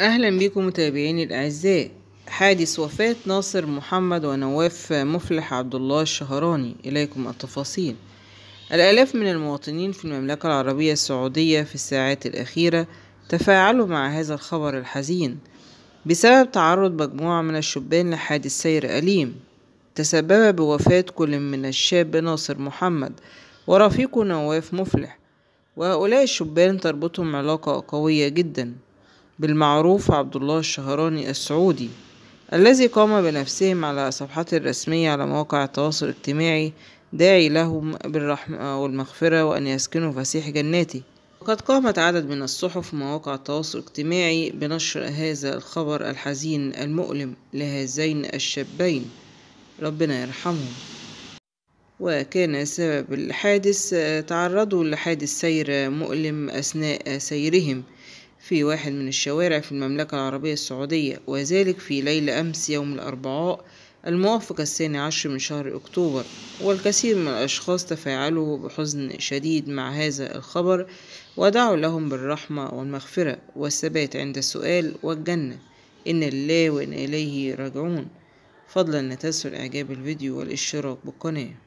أهلا بكم متابعيني الأعزاء حادث وفاة ناصر محمد ونواف مفلح عبد الله الشهراني إليكم التفاصيل الآلاف من المواطنين في المملكة العربية السعودية في الساعات الأخيرة تفاعلوا مع هذا الخبر الحزين بسبب تعرض مجموعة من الشبان لحادث سير أليم تسبب بوفاة كل من الشاب ناصر محمد ورفيقه نواف مفلح وهؤلاء الشبان تربطهم علاقة قوية جدا بالمعروف عبد الله الشهراني السعودي الذي قام بنفسهم على صفحته الرسمية على مواقع التواصل الاجتماعي داعي لهم بالرحمة والمغفرة وأن يسكنوا فسيح جناته وقد قامت عدد من الصحف ومواقع التواصل الاجتماعي بنشر هذا الخبر الحزين المؤلم لهذين الشابين ربنا يرحمهم وكان سبب الحادث تعرضوا لحادث سير مؤلم أثناء سيرهم في واحد من الشوارع في المملكة العربية السعودية وذلك في ليل أمس يوم الأربعاء الموافق الثاني عشر من شهر أكتوبر والكثير من الأشخاص تفاعلوا بحزن شديد مع هذا الخبر ودعوا لهم بالرحمة والمغفرة والثبات عند السؤال والجنة إن لله وإن إليه راجعون فضلا لا إعجاب الفيديو والاشتراك بالقناة